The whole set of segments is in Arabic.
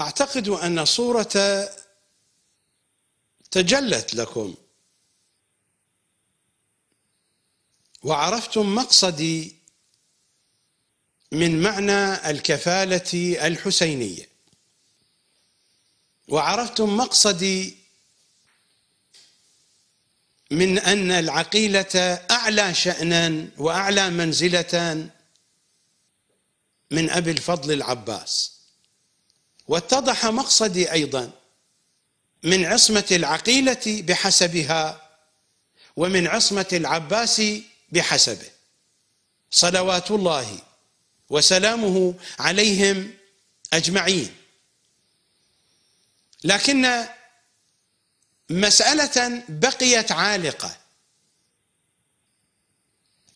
أعتقد أن صورة تجلت لكم وعرفتم مقصدي من معنى الكفالة الحسينية وعرفتم مقصدي من أن العقيلة أعلى شأنا وأعلى منزلة من أبي الفضل العباس واتضح مقصدي ايضا من عصمه العقيله بحسبها ومن عصمه العباس بحسبه صلوات الله وسلامه عليهم اجمعين لكن مساله بقيت عالقه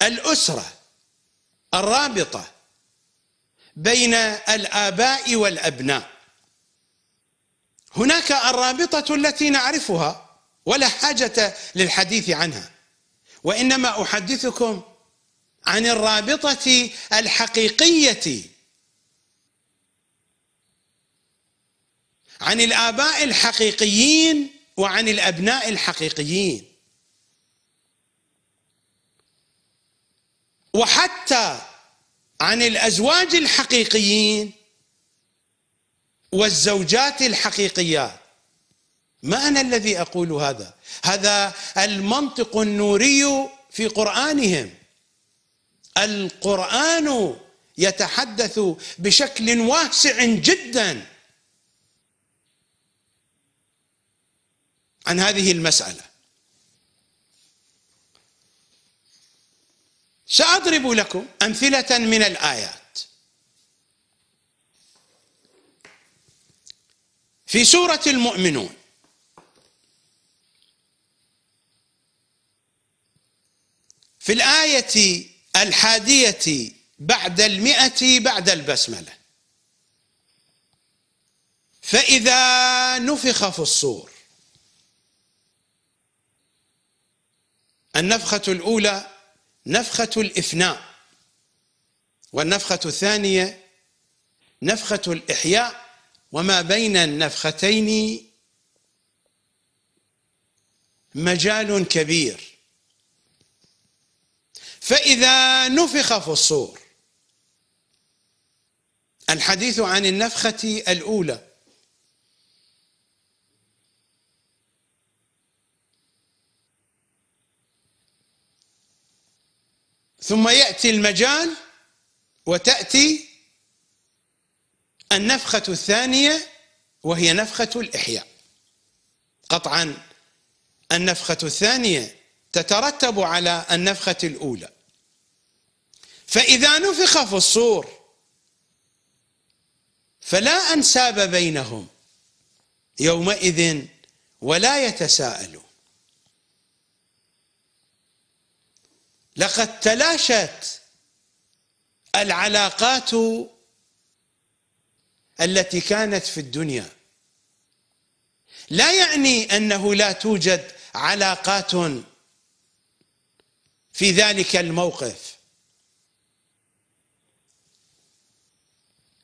الاسره الرابطه بين الاباء والابناء هناك الرابطه التي نعرفها ولا حاجه للحديث عنها وانما احدثكم عن الرابطه الحقيقيه عن الاباء الحقيقيين وعن الابناء الحقيقيين وحتى عن الازواج الحقيقيين والزوجات الحقيقيات ما انا الذي اقول هذا هذا المنطق النوري في قرانهم القران يتحدث بشكل واسع جدا عن هذه المساله ساضرب لكم امثله من الايات في سورة المؤمنون في الآية الحادية بعد المئة بعد البسملة فإذا نفخ في الصور النفخة الأولى نفخة الإفناء والنفخة الثانية نفخة الإحياء وما بين النفختين مجال كبير فإذا نفخ في الصور الحديث عن النفخة الأولى ثم يأتي المجال وتأتي النفخة الثانية وهي نفخة الإحياء قطعا النفخة الثانية تترتب على النفخة الأولى فإذا نفخ في الصور فلا أنساب بينهم يومئذ ولا يتساءلون لقد تلاشت العلاقات التي كانت في الدنيا لا يعني انه لا توجد علاقات في ذلك الموقف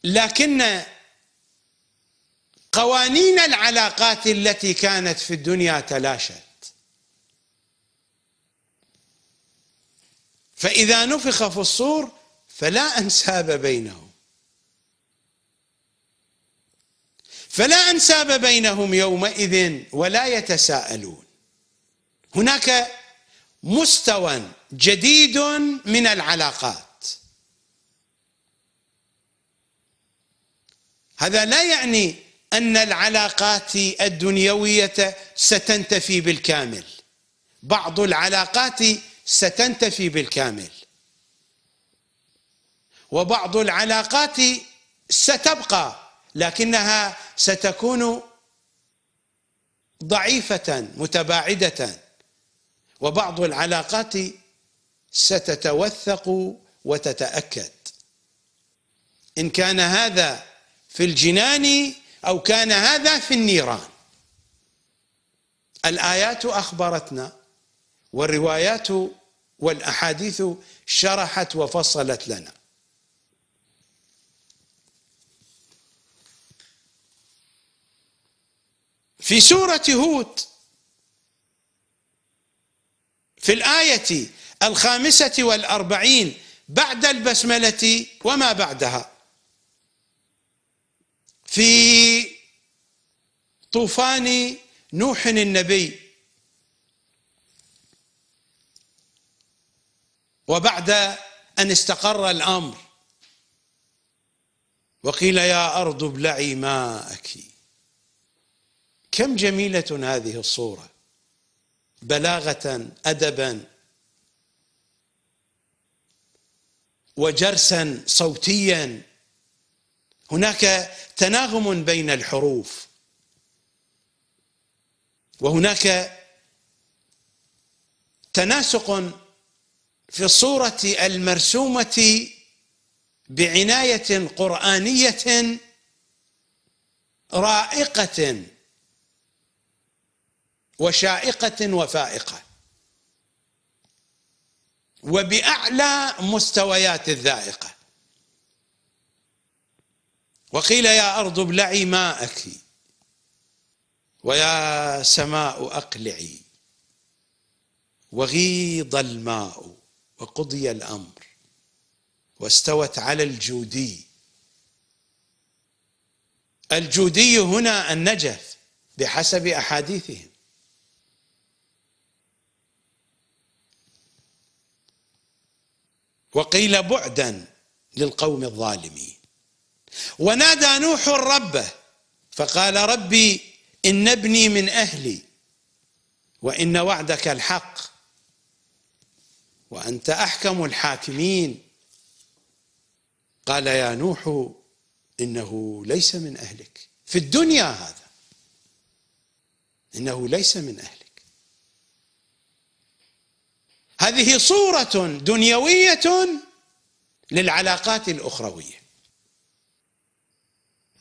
لكن قوانين العلاقات التي كانت في الدنيا تلاشت فإذا نفخ في الصور فلا أنساب بينهم فلا انساب بينهم يومئذ ولا يتساءلون هناك مستوى جديد من العلاقات هذا لا يعني ان العلاقات الدنيويه ستنتفي بالكامل بعض العلاقات ستنتفي بالكامل وبعض العلاقات ستبقى لكنها ستكون ضعيفة متباعدة وبعض العلاقات ستتوثق وتتأكد إن كان هذا في الجنان أو كان هذا في النيران الآيات أخبرتنا والروايات والأحاديث شرحت وفصلت لنا في سورة هود في الآية الخامسة والأربعين بعد البسملة وما بعدها في طوفان نوح النبي وبعد أن استقر الأمر وقيل يا أرض ابلعي ماءك كم جميلة هذه الصورة بلاغة أدبا وجرسا صوتيا هناك تناغم بين الحروف وهناك تناسق في الصورة المرسومة بعناية قرآنية رائقة وشائقه وفائقه وباعلى مستويات الذائقه وقيل يا ارض ابلعي ماءك ويا سماء اقلعي وغيض الماء وقضي الامر واستوت على الجودي الجودي هنا النجف بحسب احاديثهم وقيل بعدا للقوم الظالمين ونادى نوح ربه فقال ربي ان ابني من اهلي وان وعدك الحق وانت احكم الحاكمين قال يا نوح انه ليس من اهلك في الدنيا هذا انه ليس من اهلك هذه صورة دنيوية للعلاقات الأخروية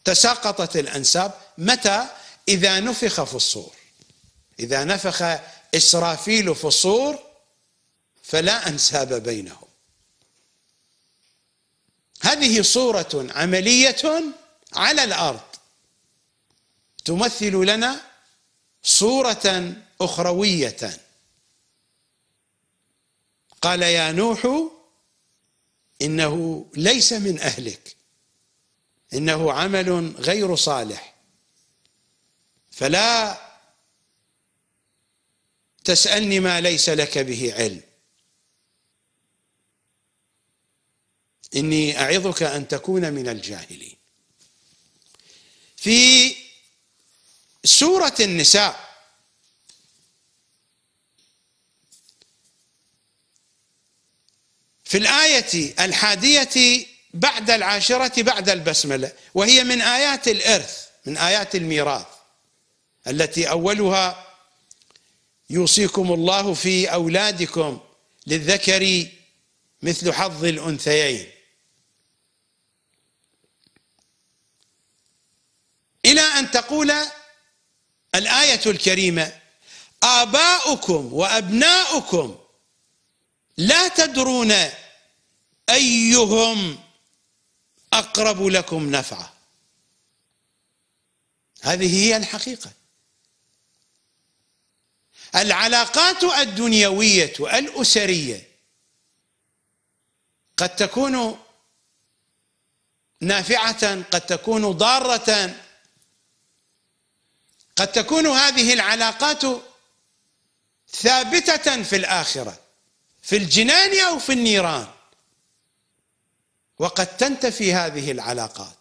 تساقطت الأنساب متى إذا نفخ في الصور إذا نفخ إسرافيل في الصور فلا أنساب بينهم هذه صورة عملية على الأرض تمثل لنا صورة أخروية قال يا نوح انه ليس من اهلك انه عمل غير صالح فلا تسالني ما ليس لك به علم اني اعظك ان تكون من الجاهلين في سوره النساء في الآية الحادية بعد العاشرة بعد البسملة وهي من آيات الإرث من آيات الميراث التي أولها يوصيكم الله في أولادكم للذكر مثل حظ الأنثيين إلى أن تقول الآية الكريمة آباؤكم وأبناؤكم لا تدرون ايهم اقرب لكم نفعا هذه هي الحقيقه العلاقات الدنيويه الاسريه قد تكون نافعه قد تكون ضاره قد تكون هذه العلاقات ثابته في الاخره في الجنان او في النيران وقد تنتفي هذه العلاقات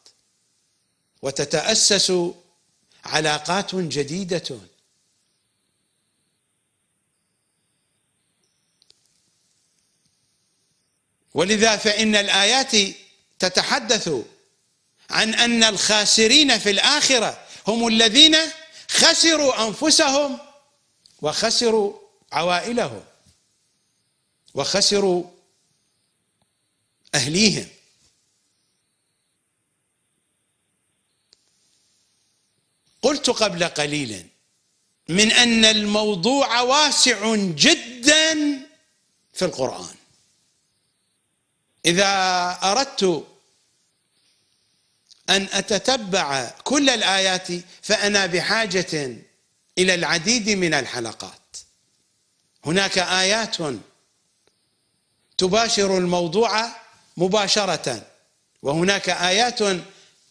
وتتاسس علاقات جديده ولذا فان الايات تتحدث عن ان الخاسرين في الاخره هم الذين خسروا انفسهم وخسروا عوائلهم وخسروا اهليهم قلت قبل قليل من ان الموضوع واسع جدا في القران اذا اردت ان اتتبع كل الايات فانا بحاجه الى العديد من الحلقات هناك ايات تباشر الموضوع مباشره وهناك ايات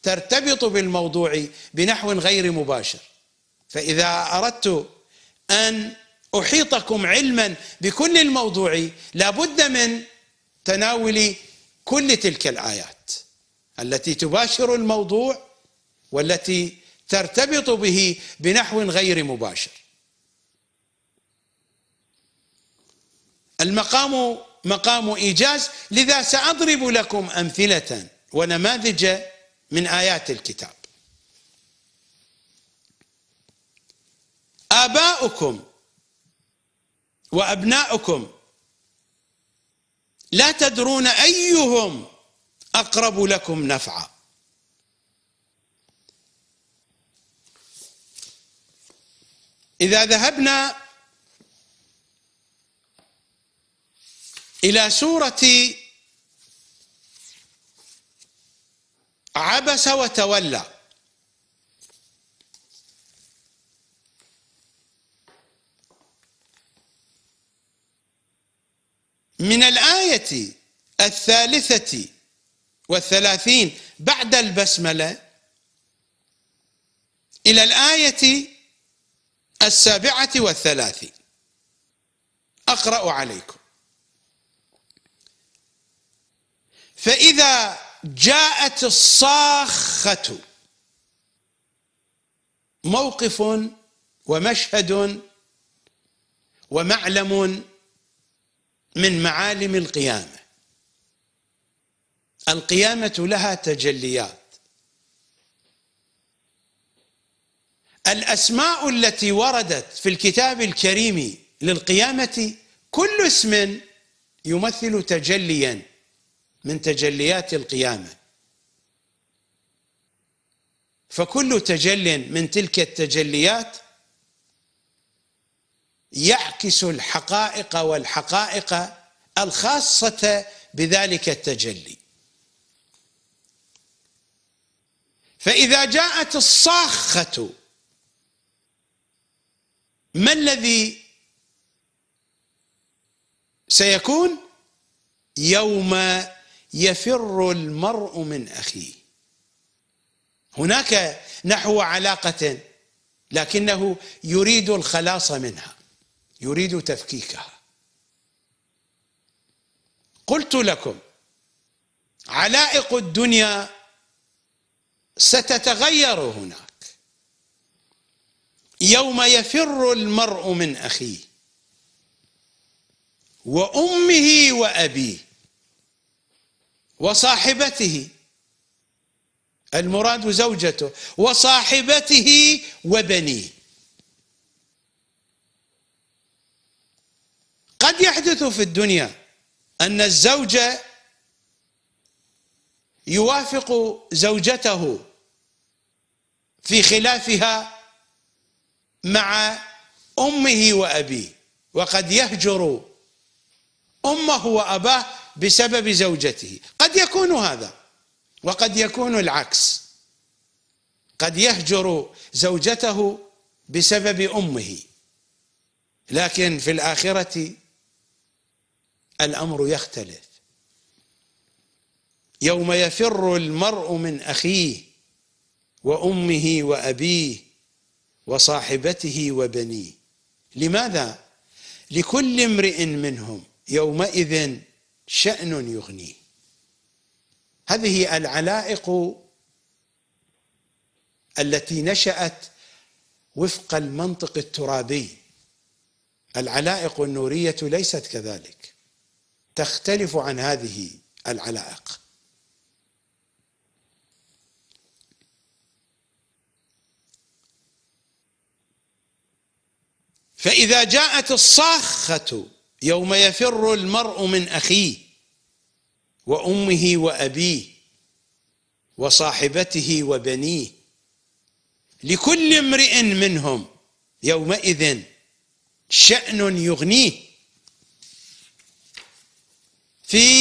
ترتبط بالموضوع بنحو غير مباشر فاذا اردت ان احيطكم علما بكل الموضوع لابد من تناول كل تلك الايات التي تباشر الموضوع والتي ترتبط به بنحو غير مباشر المقام مقام إيجاز لذا سأضرب لكم أمثلة ونماذج من آيات الكتاب آباؤكم وأبناؤكم لا تدرون أيهم أقرب لكم نفعا إذا ذهبنا إلى سورة عبس وتولى من الآية الثالثة والثلاثين بعد البسملة إلى الآية السابعة والثلاثين أقرأ عليكم فإذا جاءت الصاخة موقف ومشهد ومعلم من معالم القيامة القيامة لها تجليات الأسماء التي وردت في الكتاب الكريم للقيامة كل اسم يمثل تجلياً من تجليات القيامه فكل تجل من تلك التجليات يعكس الحقائق والحقائق الخاصه بذلك التجلي فاذا جاءت الصاخه ما الذي سيكون يوم يفر المرء من اخيه هناك نحو علاقه لكنه يريد الخلاص منها يريد تفكيكها قلت لكم علائق الدنيا ستتغير هناك يوم يفر المرء من اخيه وامه وابيه وصاحبته المراد زوجته وصاحبته وبنيه قد يحدث في الدنيا أن الزوج يوافق زوجته في خلافها مع أمه وأبيه وقد يهجر أمه وأباه بسبب زوجته قد يكون هذا وقد يكون العكس قد يهجر زوجته بسبب امه لكن في الاخره الامر يختلف يوم يفر المرء من اخيه وامه وابيه وصاحبته وبنيه لماذا لكل امرئ منهم يومئذ شأن يغنيه هذه العلائق التي نشأت وفق المنطق الترابي العلائق النورية ليست كذلك تختلف عن هذه العلائق فإذا جاءت الصاخة يوم يفر المرء من اخيه وامه وابيه وصاحبته وبنيه لكل امرئ منهم يومئذ شان يغنيه في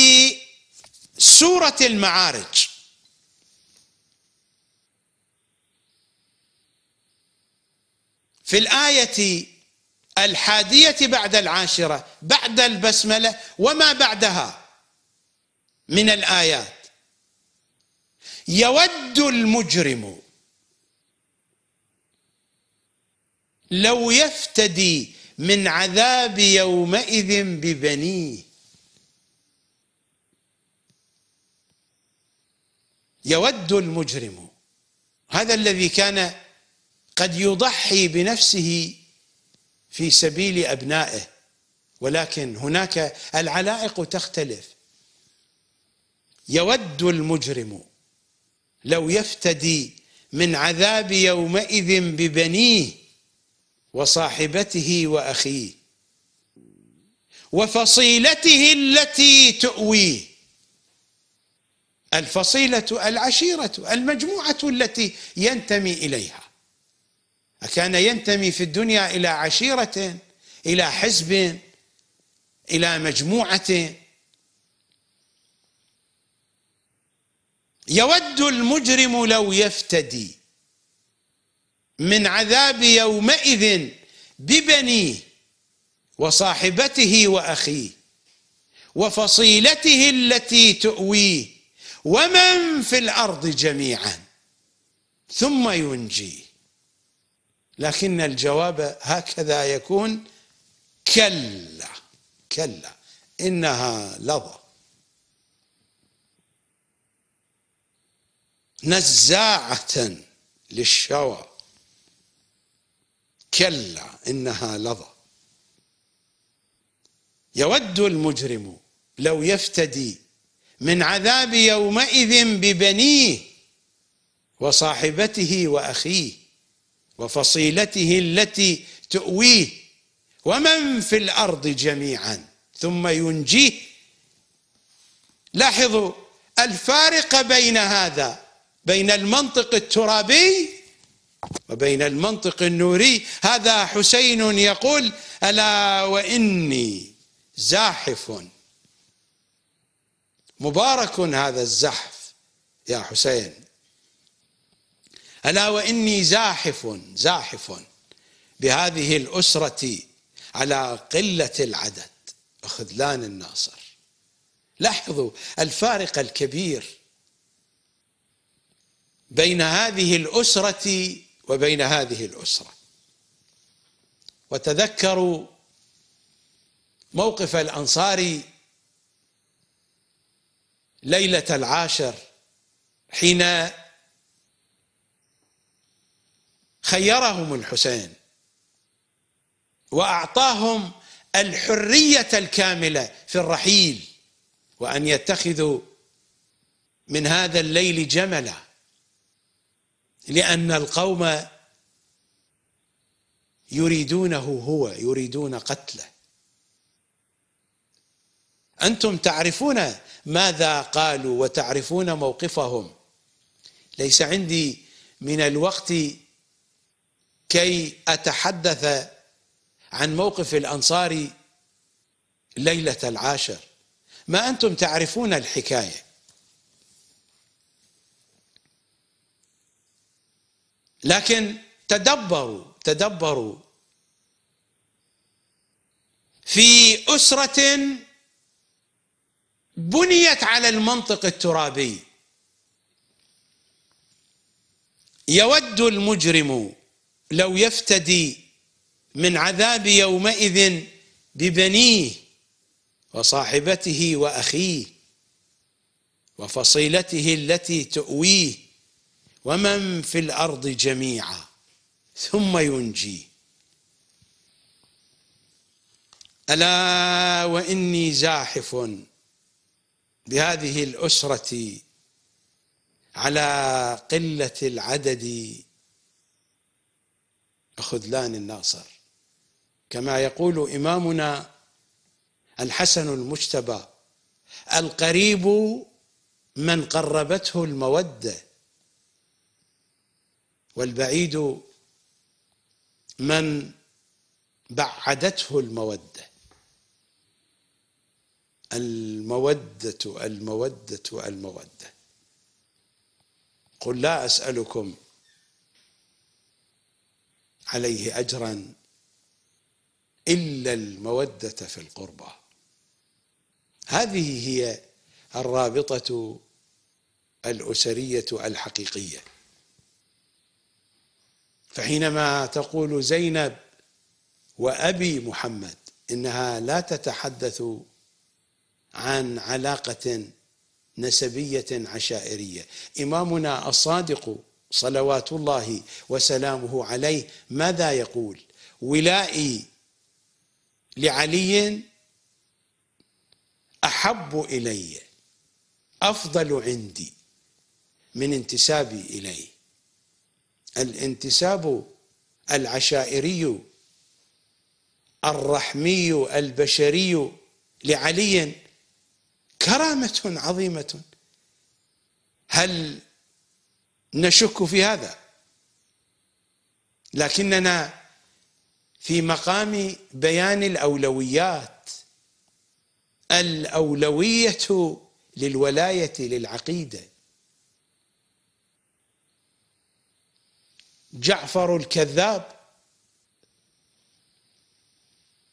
سوره المعارج في الايه الحادية بعد العاشرة بعد البسملة وما بعدها من الآيات يود المجرم لو يفتدي من عذاب يومئذ ببنيه يود المجرم هذا الذي كان قد يضحي بنفسه في سبيل ابنائه ولكن هناك العلائق تختلف يود المجرم لو يفتدي من عذاب يومئذ ببنيه وصاحبته واخيه وفصيلته التي تؤويه الفصيله العشيره المجموعه التي ينتمي اليها كان ينتمي في الدنيا إلى عشيرة إلى حزب إلى مجموعة يود المجرم لو يفتدي من عذاب يومئذ ببنيه وصاحبته واخيه وفصيلته التي تؤويه ومن في الارض جميعا ثم ينجيه لكن الجواب هكذا يكون كلا كلا إنها لظى نزاعة للشوى كلا إنها لظى يود المجرم لو يفتدي من عذاب يومئذ ببنيه وصاحبته وأخيه وفصيلته التي تؤويه ومن في الارض جميعا ثم ينجيه لاحظوا الفارق بين هذا بين المنطق الترابي وبين المنطق النوري هذا حسين يقول الا واني زاحف مبارك هذا الزحف يا حسين ألا وإني زاحف زاحف بهذه الأسرة على قلة العدد وخذلان الناصر لاحظوا الفارق الكبير بين هذه الأسرة وبين هذه الأسرة وتذكروا موقف الانصار ليلة العاشر حين خيرهم الحسين واعطاهم الحريه الكامله في الرحيل وان يتخذوا من هذا الليل جملا لان القوم يريدونه هو يريدون قتله انتم تعرفون ماذا قالوا وتعرفون موقفهم ليس عندي من الوقت كي اتحدث عن موقف الانصار ليله العاشر ما انتم تعرفون الحكايه لكن تدبروا تدبروا في اسره بنيت على المنطق الترابي يود المجرم لو يفتدي من عذاب يومئذ ببنيه وصاحبته واخيه وفصيلته التي تؤويه ومن في الارض جميعا ثم ينجيه الا واني زاحف بهذه الاسره على قله العدد خذلان الناصر كما يقول إمامنا الحسن المجتبى القريب من قربته المودة والبعيد من بعدته المودة المودة المودة المودة قل لا أسألكم عليه اجرا الا الموده في القربى هذه هي الرابطه الاسريه الحقيقيه فحينما تقول زينب وابي محمد انها لا تتحدث عن علاقه نسبيه عشائريه امامنا الصادق صلوات الله وسلامه عليه ماذا يقول ولائي لعلي احب الي افضل عندي من انتسابي اليه الانتساب العشائري الرحمي البشري لعلي كرامه عظيمه هل نشك في هذا لكننا في مقام بيان الاولويات الاولويه للولايه للعقيده جعفر الكذاب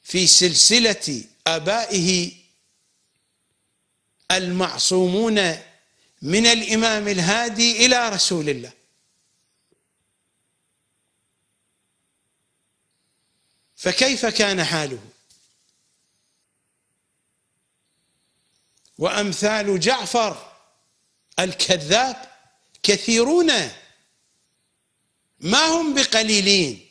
في سلسله ابائه المعصومون من الامام الهادي الى رسول الله فكيف كان حاله وامثال جعفر الكذاب كثيرون ما هم بقليلين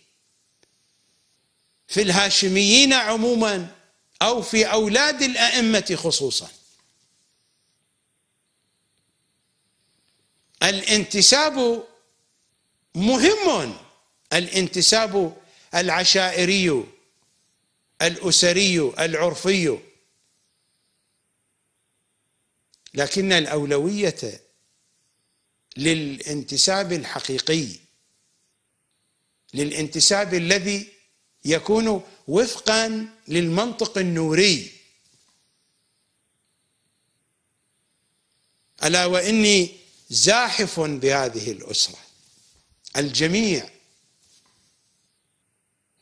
في الهاشميين عموما او في اولاد الائمه خصوصا الانتساب مهم الانتساب العشائري الاسري العرفي لكن الاولويه للانتساب الحقيقي للانتساب الذي يكون وفقا للمنطق النوري الا واني زاحف بهذه الاسره الجميع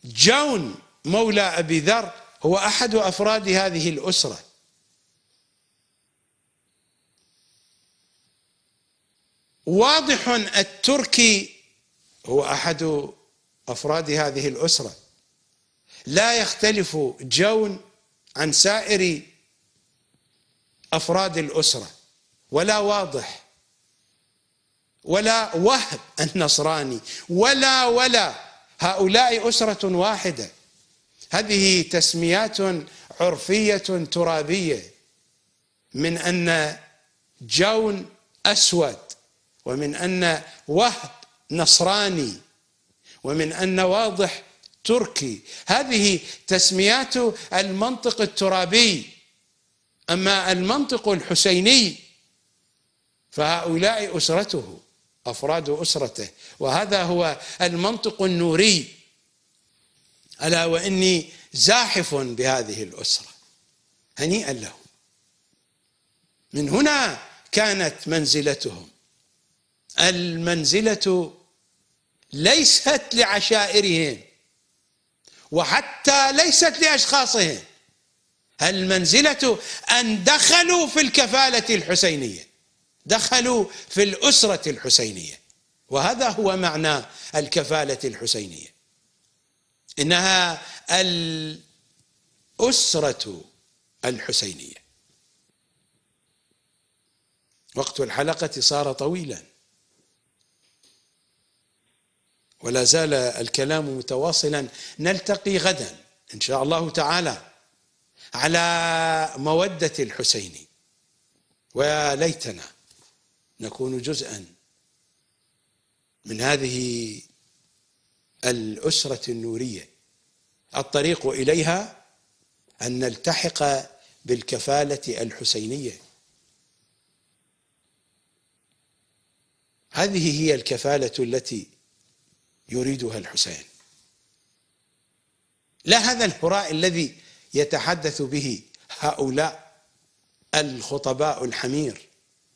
جون مولى ابي ذر هو احد افراد هذه الاسره واضح التركي هو احد افراد هذه الاسره لا يختلف جون عن سائر افراد الاسره ولا واضح ولا وهب النصراني ولا ولا هؤلاء أسرة واحدة هذه تسميات عرفية ترابية من أن جون أسود ومن أن وهب نصراني ومن أن واضح تركي هذه تسميات المنطق الترابي أما المنطق الحسيني فهؤلاء أسرته افراد اسرته وهذا هو المنطق النوري الا واني زاحف بهذه الاسره هنيئا لهم من هنا كانت منزلتهم المنزله ليست لعشائرهم وحتى ليست لاشخاصهم المنزله ان دخلوا في الكفاله الحسينيه دخلوا في الأسرة الحسينية وهذا هو معنى الكفالة الحسينية إنها الأسرة الحسينية وقت الحلقة صار طويلا ولا زال الكلام متواصلا نلتقي غدا إن شاء الله تعالى على مودة الحسيني ويا ليتنا نكون جزءا من هذه الأسرة النورية الطريق إليها أن نلتحق بالكفالة الحسينية هذه هي الكفالة التي يريدها الحسين لا هذا الهراء الذي يتحدث به هؤلاء الخطباء الحمير